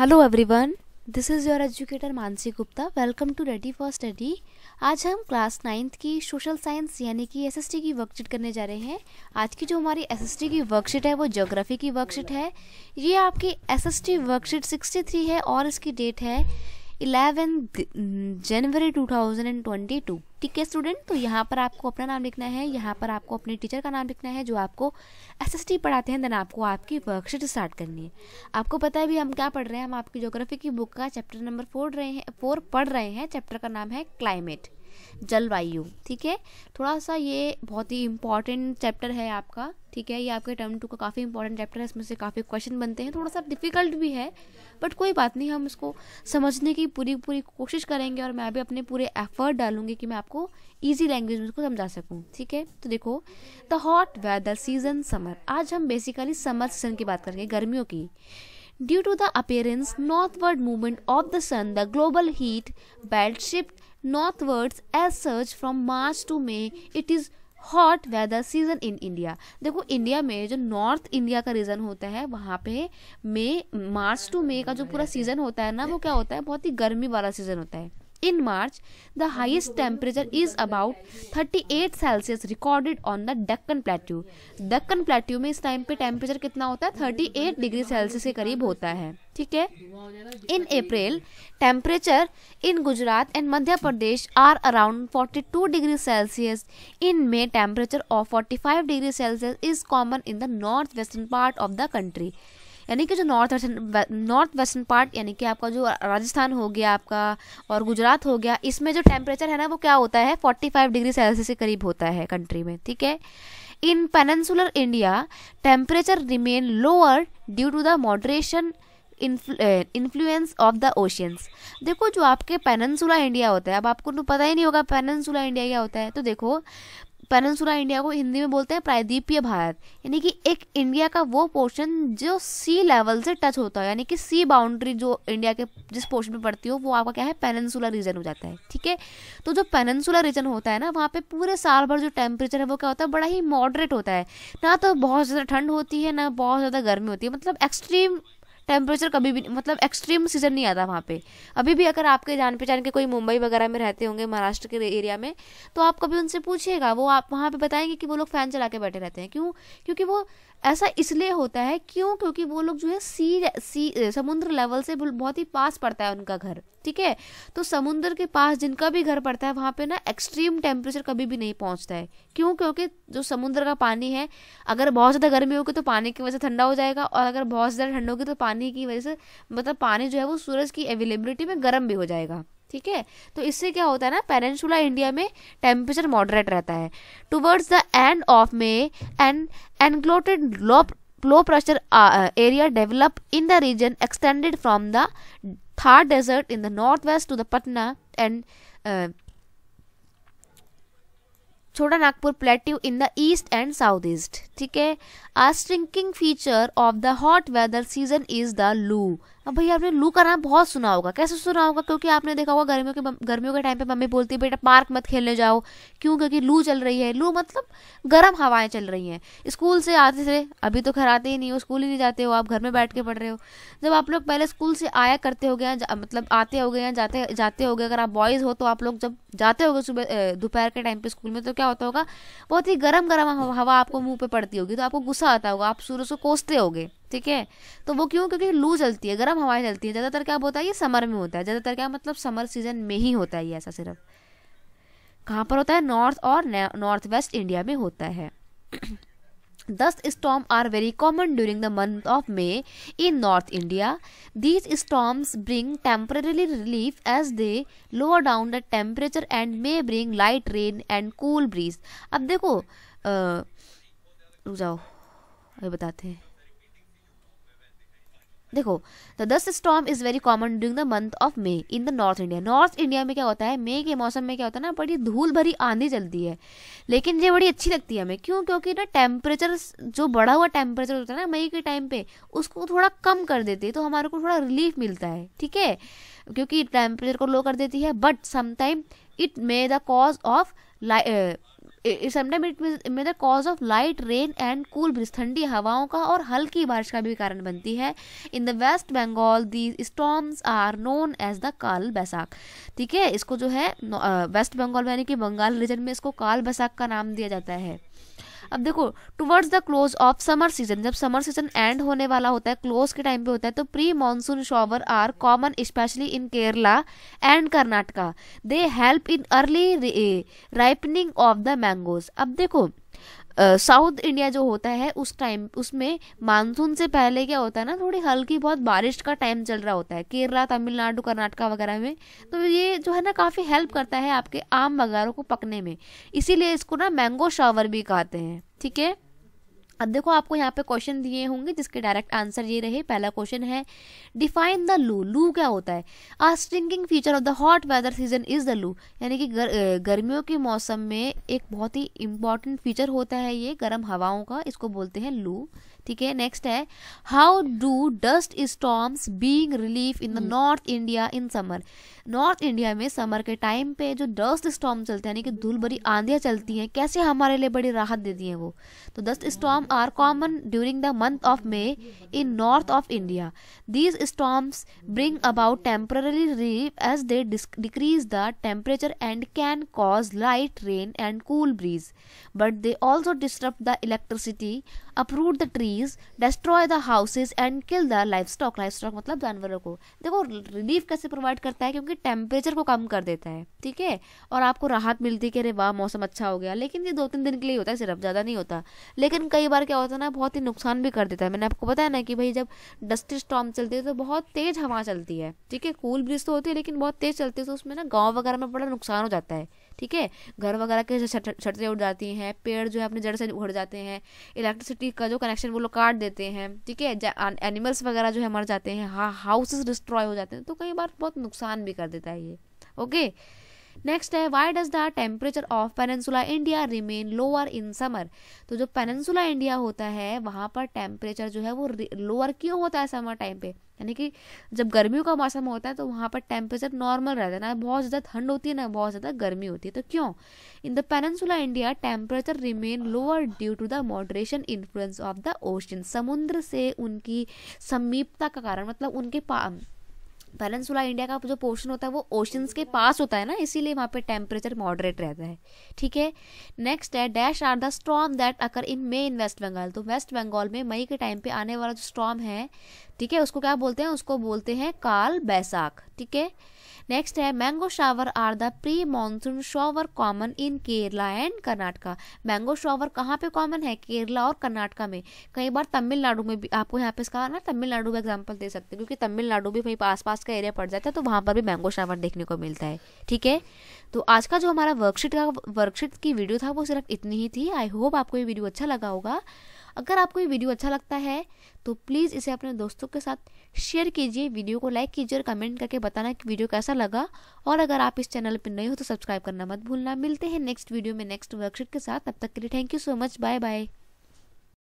Hello everyone this is your educator Mansi Gupta welcome to ready for study आज हम class ninth की social science यानी कि एसएसटी की वर्कशीट करने जा रहे हैं आज की जो हमारी एसएसटी की वर्कशीट है वो ज्योग्राफी की वर्कशीट है ये आपकी एसएसटी वर्कशीट 63 है और इसकी डेट है 11 जनवरी 2022 ठीक है स्टूडेंट तो यहाँ पर आपको अपना नाम लिखना है यहाँ पर आपको अपने टीचर का नाम लिखना है जो आपको एसएसटी पढ़ाते हैं देन आपको आपकी वर्कशीट स्टार्ट करनी है आपको पता है भी हम क्या पढ़ रहे हैं हम आपकी जोग्राफी की बुक का चैप्टर नंबर फोर रहे हैं फोर पढ़ रहे हैं चैप्टर का नाम है क्लाइमेट जलवायु ठीक है थोड़ा सा ये बहुत ही इंपॉर्टेंट चैप्टर है आपका ठीक है ये आपके टर्म टू का काफ़ी इंपॉर्टेंट चैप्टर है इसमें से काफ़ी क्वेश्चन बनते हैं थोड़ा सा डिफिकल्ट भी है बट कोई बात नहीं हम इसको समझने की पूरी पूरी कोशिश करेंगे और मैं भी अपने पूरे एफर्ट डालूंगी कि मैं आपको ईजी लैंग्वेज में उसको समझा सकूँ ठीक है तो देखो the hot weather season summer आज हम बेसिकली समर सीजन की बात करेंगे गर्मियों की due to the appearance northward movement of the sun the global heat belt shift northwards as such from March to May it is hot weather season in India देखो India में जो north India का reason होता है वहाँ पे मई March two मई का जो पूरा सीजन होता है ना वो क्या होता है बहुत ही गर्मी वाला सीजन होता है In March, the highest temperature is about 38 Celsius recorded on the Deccan plateau Deccan plateau में इस टाइम पे टेम्परेचर कितना होता है 38 डिग्री सेल्सियस के करीब होता है ठीक है in April temperature in Gujarat and Madhya Pradesh are around 42 degree Celsius in May temperature of 45 degree Celsius is common in the north western part of the country यानी कि जो north western north western part यानी कि आपका जो राजस्थान हो गया आपका और गुजरात हो गया इसमें जो टेम्परेचर है ना वो क्या होता है 45 डिग्री सेल्सियस के करीब होता है कंट्री में ठीक है in peninsular India temperature remain lower due to the moderation influence of the oceans देखो जो आपके पेनसुला इंडिया होता है अब आपको तो पता ही नहीं होगा पेनसुला इंडिया क्या होता है तो देखो पेनसुरा इंडिया को हिंदी में बोलते हैं प्रायद्वीपीय भारत यानी कि एक इंडिया का वो पोर्शन जो सी लेवल से टच होता है यानी कि सी बाउंड्री जो इंडिया के जिस पोर्शन में पड़ती हो वो आपका क्या है पेनसुला रीजन हो जाता है ठीक है तो जो पेनसुला रीजन होता है ना वहाँ पे पूरे साल भर जो टेम्परेचर है वो क्या होता है बड़ा ही मॉडरेट होता है ना तो बहुत ज़्यादा ठंड होती है ना बहुत ज़्यादा गर्मी होती है मतलब एक्सट्रीम टेम्परेचर कभी भी मतलब एक्सट्रीम सीजन नहीं आता वहाँ पे अभी भी अगर आपके जान पहचान के कोई मुंबई वगैरह में रहते होंगे महाराष्ट्र के एरिया में तो आप कभी उनसे पूछिएगा वो आप वहाँ पे बताएंगे कि वो लोग फ़ैन चला के बैठे रहते हैं क्यों क्योंकि वो ऐसा इसलिए होता है क्यों क्योंकि वो लोग जो है सी सी समुद्र लेवल से बहुत ही पास पड़ता है उनका घर ठीक है तो समुद्र के पास जिनका भी घर पड़ता है वहाँ पे ना एक्सट्रीम टेम्परेचर कभी भी नहीं पहुँचता है क्यों क्योंकि जो समुद्र का पानी है अगर बहुत ज़्यादा गर्मी होगी तो पानी की वजह से ठंडा हो जाएगा और अगर बहुत ज़्यादा ठंड होगी तो पानी की वजह से मतलब पानी जो है वो सूरज की अवेलेबिलिटी में गर्म भी हो जाएगा ठीक है तो इससे क्या होता है ना पेरेंशुला इंडिया में टेम्परेचर मॉडरेट रहता है towards the end of May and elongated low pressure area develop in the region extended from the Thar Desert in the northwest to the Patna and uh, Chodanagpur Plateau in the east and southeast. Okay? A shrinking feature of the hot weather season is the lull. अब भैया आपने लू का नाम बहुत सुना होगा कैसे सुना होगा क्योंकि आपने देखा होगा गर्मियों के गर्मियों के टाइम पे मम्मी बोलती है बेटा पार्क मत खेलने जाओ क्यों क्योंकि लू चल रही है लू मतलब गर्म हवाएं चल रही हैं स्कूल से आते थे अभी तो घर आते ही नहीं हो स्कूल ही नहीं जाते हो आप घर में बैठ के पढ़ रहे हो जब आप लोग पहले स्कूल से आया करते हो गया मतलब आते हो गए या जाते जाते हो गए अगर आप बॉयज़ हो तो आप लोग जब जाते हो सुबह दोपहर के टाइम पर स्कूल में तो क्या होता होगा बहुत ही गर्म गर्म हवा आपको मुँह पर पड़ती होगी तो आपको गुस्सा आता होगा आप सूर्य से कोसते होगे ठीक है तो वो क्यों क्योंकि लू चलती है गर्म हवाएं चलती हैं ज़्यादातर क्या होता है ये समर में होता है ज़्यादातर क्या मतलब समर सीजन में ही होता है ये ऐसा सिर्फ कहाँ पर होता है नॉर्थ और नॉर्थ वेस्ट इंडिया में होता है dust storm are very common during the month of May in north India these storms bring temporary relief as they lower down the temperature and may bring light rain and cool breeze अब देखो रुक जाओ ये बताते हैं देखो the dust storm is very common during the month of May in the north India north India में क्या होता है मे के मौसम में क्या होता है ना बड़ी धूल भरी आंधी चलती है लेकिन ये बड़ी अच्छी लगती है हमें क्यों क्योंकि ना टेम्परेचर जो बढ़ा हुआ टेम्परेचर होता है ना मई के टाइम पे उसको थोड़ा कम कर देती है तो हमारे को थोड़ा रिलीफ मिलता है ठीक है क्योंकि टेम्परेचर को लो कर देती है but sometime it may the cause of sometime it may the cause of light rain and cool breeze ठंडी हवाओं का और हल्की बारिश का भी कारण बनती है in the West Bengal the storms are known as the kal Baisakh ठीक है इसको जो है वेस्ट बंगाल यानी कि बंगाल रीजन में इसको काल बैसाख का नाम दिया जाता है अब देखो towards the close of summer season जब समर सीजन एंड होने वाला होता है क्लोज के टाइम पे होता है तो pre monsoon shower are common specially in Kerala and Karnataka they help in early ripening of the mangoes अब देखो साउथ uh, इंडिया जो होता है उस टाइम उसमें मानसून से पहले क्या होता है ना थोड़ी हल्की बहुत बारिश का टाइम चल रहा होता है केरला तमिलनाडु कर्नाटका वगैरह में तो ये जो है ना काफ़ी हेल्प करता है आपके आम वगैरह को पकने में इसीलिए इसको ना मैंगो शावर भी कहते हैं ठीक है अब देखो आपको यहाँ पे क्वेश्चन दिए होंगे जिसके डायरेक्ट आंसर ये रहे पहला क्वेश्चन है डिफाइन द लू लू क्या होता है a striking feature of the hot weather season is the loo यानी कि गर, गर्मियों के मौसम में एक बहुत ही इंपॉर्टेंट फीचर होता है ये गर्म हवाओं का इसको बोलते हैं लू ठीक है नेक्स्ट है how do dust storms being relief in the north India in summer north India में समर के टाइम पे जो डस्ट स्टॉम चलते हैं यानी कि धूल भरी आंधियाँ चलती हैं कैसे हमारे लिए बड़ी राहत देती हैं वो तो dust storm are common during the month of May in north of India these storms bring about temporary relief as they decrease the temperature and can cause light rain and cool breeze but they also disturb the electricity uproot the trees destroy the houses and kill the life stock life stock मतलब जानवरों को देखो relief कैसे provide करता है क्योंकि temperature को कम कर देता है ठीक है और आपको राहत मिलती है कि अरे वाह मौसम अच्छा हो गया लेकिन ये दो तीन दिन के लिए होता है सिर्फ ज़्यादा नहीं होता लेकिन कई बार क्या होता है ना बहुत ही नुकसान भी कर देता है मैंने आपको बताया ना कि भाई जब डस्टी स्टॉम चलती है तो बहुत तेज़ हवा चलती है ठीक है कूल ब्रिज तो होती है लेकिन बहुत तेज़ चलती है तो उसमें ना गाँव वगैरह में बड़ा नुकसान हो जाता है ठीक है घर वगैरह के छतरे उड़ जाती हैं पेड़ जो है अपने जड़ से उड़ जाते हैं इलेक्ट्रिसिटी का जो कनेक्शन वो लोग काट देते हैं ठीक है एनिमल्स वगैरह जो है मर जाते हैं हाँ हाउसेस डिस्ट्रॉय हो जाते हैं तो कई बार बहुत नुकसान भी कर देता है ये ओके नेक्स्ट है why does the temperature of peninsula India remain lower in summer तो जो पेनन्सुला इंडिया होता है वहाँ पर टेम्परेचर जो है वो लोअर क्यों होता है समर टाइम पे यानी कि जब गर्मियों का मौसम होता है तो वहाँ पर टेम्परेचर नॉर्मल रहता है ना बहुत ज़्यादा ठंड होती है ना बहुत ज़्यादा गर्मी होती है तो क्यों in the peninsula India temperature remain lower due to the moderation influence of the ocean समुद्र से उनकी समीपता का कारण मतलब उनके पेनसुला इंडिया का जो पोर्शन होता है वो ओशंस के पास होता है ना इसीलिए वहाँ पे टेम्परेचर मॉडरेट रहता है ठीक है नेक्स्ट है dash are the storm that occur in May in West Bengal तो वेस्ट बंगाल में मई के टाइम पे आने वाला जो स्ट्रॉम है ठीक है उसको क्या बोलते हैं उसको बोलते हैं काल बैसाख ठीक है नेक्स्ट है mango shower are the pre monsoon shower common in Kerala and Karnataka mango shower कहाँ पे कॉमन है केरला और कर्नाटका में कई बार तमिलनाडु में भी आपको यहाँ पे इसका ना तमिलनाडु का एग्जाम्पल दे सकते हैं क्योंकि तमिलनाडु भी वहीं आस पास का एरिया पड़ जाता है तो वहाँ पर भी मैंगो शावर देखने को मिलता है ठीक है तो आज का जो हमारा वर्कशीट का वर्कशीट की वीडियो था वो सिर्फ इतनी ही थी आई होप आपको ये वीडियो अच्छा लगा होगा अगर आपको ये वीडियो अच्छा लगता है तो प्लीज़ इसे अपने दोस्तों के साथ शेयर कीजिए वीडियो को लाइक कीजिए और कमेंट करके बताना कि वीडियो कैसा लगा और अगर आप इस चैनल पर नए हो तो सब्सक्राइब करना मत भूलना मिलते हैं नेक्स्ट वीडियो में नेक्स्ट वर्कशीट के साथ तब तक के लिए thank you so much bye bye